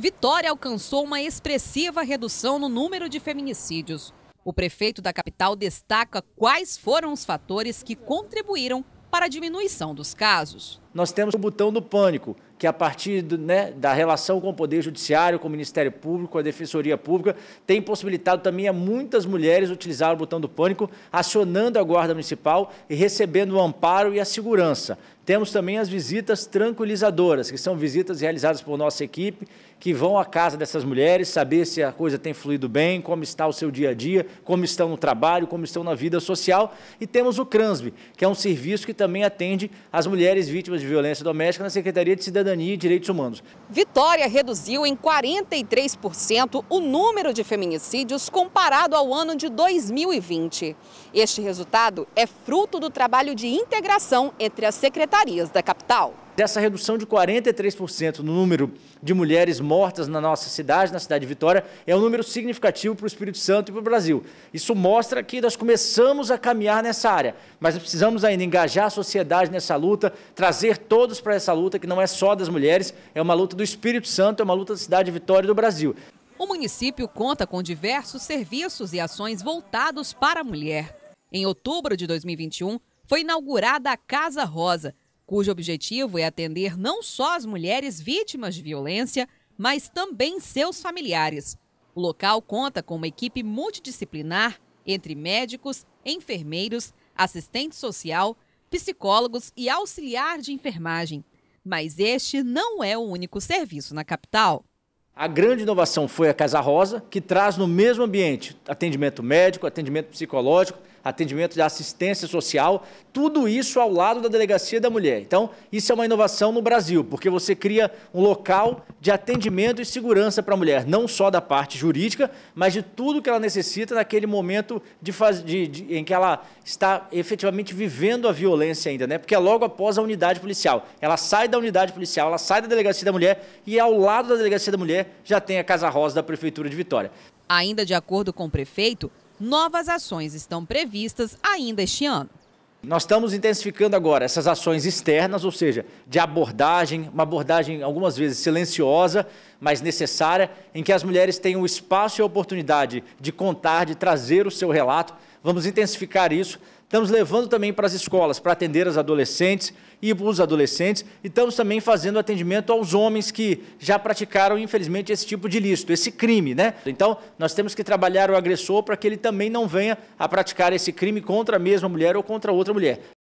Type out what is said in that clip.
Vitória alcançou uma expressiva redução no número de feminicídios. O prefeito da capital destaca quais foram os fatores que contribuíram para a diminuição dos casos. Nós temos o botão do pânico, que a partir do, né, da relação com o Poder Judiciário, com o Ministério Público, com a Defensoria Pública, tem possibilitado também a muitas mulheres utilizar o botão do pânico, acionando a Guarda Municipal e recebendo o amparo e a segurança. Temos também as visitas tranquilizadoras, que são visitas realizadas por nossa equipe, que vão à casa dessas mulheres, saber se a coisa tem fluído bem, como está o seu dia a dia, como estão no trabalho, como estão na vida social. E temos o CRANSB, que é um serviço que também atende as mulheres vítimas de violência doméstica na Secretaria de Cidadania cidadania e direitos humanos. Vitória reduziu em 43% o número de feminicídios comparado ao ano de 2020. Este resultado é fruto do trabalho de integração entre as secretarias da capital dessa redução de 43% no número de mulheres mortas na nossa cidade, na cidade de Vitória, é um número significativo para o Espírito Santo e para o Brasil. Isso mostra que nós começamos a caminhar nessa área, mas precisamos ainda engajar a sociedade nessa luta, trazer todos para essa luta, que não é só das mulheres, é uma luta do Espírito Santo, é uma luta da cidade de Vitória e do Brasil. O município conta com diversos serviços e ações voltados para a mulher. Em outubro de 2021, foi inaugurada a Casa Rosa, cujo objetivo é atender não só as mulheres vítimas de violência, mas também seus familiares. O local conta com uma equipe multidisciplinar entre médicos, enfermeiros, assistente social, psicólogos e auxiliar de enfermagem. Mas este não é o único serviço na capital. A grande inovação foi a Casa Rosa, que traz no mesmo ambiente atendimento médico, atendimento psicológico, atendimento de assistência social, tudo isso ao lado da delegacia da mulher. Então, isso é uma inovação no Brasil, porque você cria um local de atendimento e segurança para a mulher, não só da parte jurídica, mas de tudo que ela necessita naquele momento de, faz... de, de em que ela está efetivamente vivendo a violência ainda, né? Porque é logo após a unidade policial. Ela sai da unidade policial, ela sai da delegacia da mulher e ao lado da delegacia da mulher já tem a Casa Rosa da Prefeitura de Vitória. Ainda de acordo com o prefeito, Novas ações estão previstas ainda este ano. Nós estamos intensificando agora essas ações externas, ou seja, de abordagem, uma abordagem algumas vezes silenciosa, mas necessária, em que as mulheres tenham espaço e oportunidade de contar, de trazer o seu relato. Vamos intensificar isso. Estamos levando também para as escolas, para atender as adolescentes e os adolescentes, e estamos também fazendo atendimento aos homens que já praticaram, infelizmente, esse tipo de ilícito, esse crime, né? Então, nós temos que trabalhar o agressor para que ele também não venha a praticar esse crime contra a mesma mulher ou contra outra mulher.